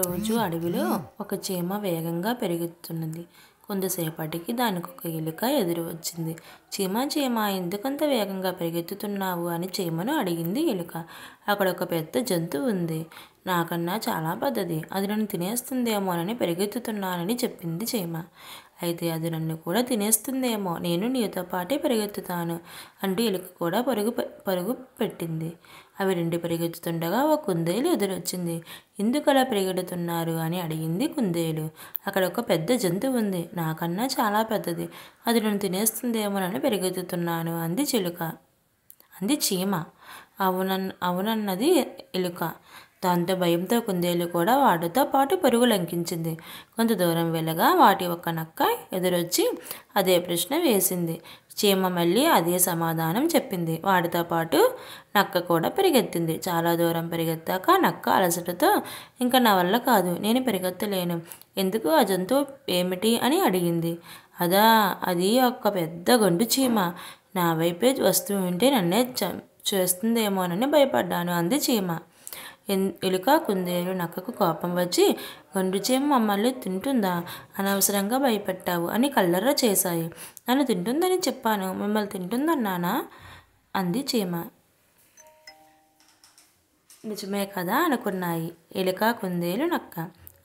రోజు అడవిలో ఒక చీమ వేగంగా పెరుగుతున్నది కొంతసేపటికి దానికి ఒక ఎలుక ఎదురు వచ్చింది చీమ చీమ ఎందుకంత వేగంగా పెరిగెత్తుతున్నావు అని చీమను అడిగింది ఎలుక అక్కడ ఒక పెద్ద జంతువు ఉంది నాకన్నా చాలా పెద్దది అది నన్ను తినేస్తుందేమోనని పెరిగెత్తుతున్నానని చెప్పింది చీమ అయితే అది నన్ను కూడా తినేస్తుందేమో నేను నీతో పాటే పరిగెత్తుతాను అంటూ ఎలుక కూడా పరుగు పరుగు పెట్టింది అవి రెండు పరిగెత్తుతుండగా ఒక కుందేలు ఎదురొచ్చింది ఎందుకు అలా పరిగెడుతున్నారు అని అడిగింది కుందేలు అక్కడ ఒక పెద్ద జంతువు ఉంది నాకన్నా చాలా పెద్దది అది నన్ను తినేస్తుందేమోనని పరిగెత్తుతున్నాను అంది చిలుక అంది చీమ అవునన్ అవునన్నది ఎలుక దాంతో భయంతో కుందేలు కూడా వాటితో పాటు పరుగు లంకించింది కొంత దూరం వెళ్ళగా వాటి ఒక నక్క ఎదురొచ్చి అదే ప్రశ్న వేసింది చీమ మళ్ళీ అదే సమాధానం చెప్పింది వాటితో పాటు నక్క కూడా పరిగెత్తింది చాలా దూరం పరిగెత్తాక నక్క అలసటతో ఇంకా నా వల్ల కాదు నేను పరిగెత్తలేను ఎందుకు ఆ జంతువు ఏమిటి అని అడిగింది అదా అది ఒక పెద్ద గొండు చీమ నా వైపే వస్తువు ఉంటే నన్నే చేస్తుందేమోనని భయపడ్డాను అంది చీమ ఎలుక కుందేలు నక్కకు కోపం వచ్చి చేమ మమ్మల్ని తింటుందా అనవసరంగా భయపెట్టావు అని కళ్ళర్ర చేశాయి నన్ను తింటుందని చెప్పాను మిమ్మల్ని తింటుందన్నానా అంది చీమ నిజమే కదా అనుకున్నాయి ఎలుక కుందేలు నక్క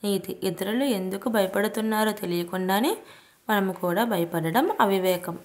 నీతి ఇతరులు ఎందుకు భయపడుతున్నారో తెలియకుండానే మనము కూడా భయపడడం అవివేకం